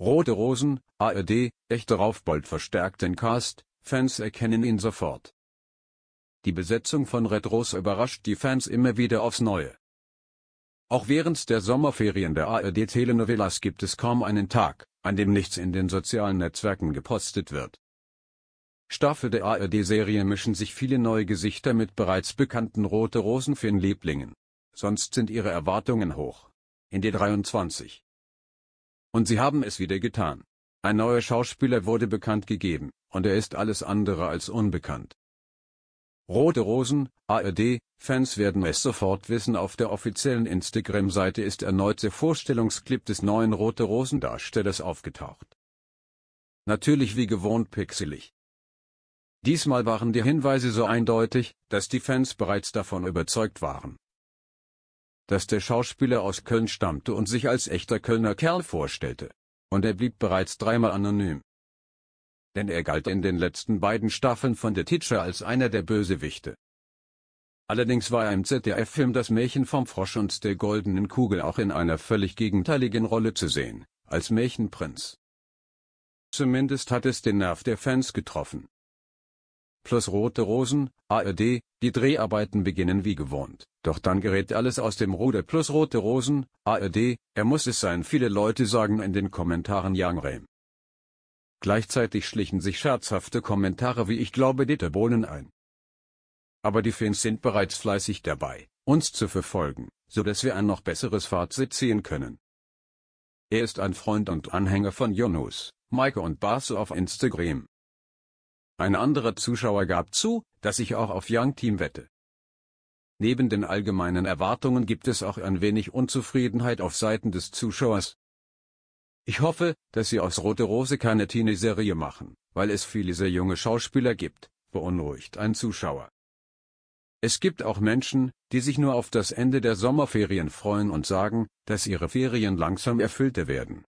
Rote Rosen, ARD, echte Raufbold verstärkt den Cast, Fans erkennen ihn sofort. Die Besetzung von Red Rose überrascht die Fans immer wieder aufs Neue. Auch während der Sommerferien der ARD-Telenovelas gibt es kaum einen Tag, an dem nichts in den sozialen Netzwerken gepostet wird. Staffel der ARD-Serie mischen sich viele neue Gesichter mit bereits bekannten Rote Rosen-Fin-Lieblingen. Sonst sind ihre Erwartungen hoch. In D23 und sie haben es wieder getan. Ein neuer Schauspieler wurde bekannt gegeben, und er ist alles andere als unbekannt. Rote Rosen, ARD, Fans werden es sofort wissen. Auf der offiziellen Instagram-Seite ist erneut der Vorstellungsclip des neuen Rote Rosen-Darstellers aufgetaucht. Natürlich wie gewohnt pixelig. Diesmal waren die Hinweise so eindeutig, dass die Fans bereits davon überzeugt waren dass der Schauspieler aus Köln stammte und sich als echter Kölner Kerl vorstellte. Und er blieb bereits dreimal anonym. Denn er galt in den letzten beiden Staffeln von The Teacher als einer der Bösewichte. Allerdings war er im ZDF-Film Das Märchen vom Frosch und der goldenen Kugel auch in einer völlig gegenteiligen Rolle zu sehen, als Märchenprinz. Zumindest hat es den Nerv der Fans getroffen plus Rote Rosen, ARD, die Dreharbeiten beginnen wie gewohnt. Doch dann gerät alles aus dem Ruder plus Rote Rosen, ARD, er muss es sein. Viele Leute sagen in den Kommentaren Yangrem. Gleichzeitig schlichen sich scherzhafte Kommentare wie ich glaube Dieter Bohlen ein. Aber die Fans sind bereits fleißig dabei, uns zu verfolgen, so dass wir ein noch besseres Fazit ziehen können. Er ist ein Freund und Anhänger von Jonas, Maike und Basu auf Instagram. Ein anderer Zuschauer gab zu, dass ich auch auf Young Team wette. Neben den allgemeinen Erwartungen gibt es auch ein wenig Unzufriedenheit auf Seiten des Zuschauers. Ich hoffe, dass sie aus Rote Rose keine Teenie-Serie machen, weil es viele sehr junge Schauspieler gibt, beunruhigt ein Zuschauer. Es gibt auch Menschen, die sich nur auf das Ende der Sommerferien freuen und sagen, dass ihre Ferien langsam erfüllter werden.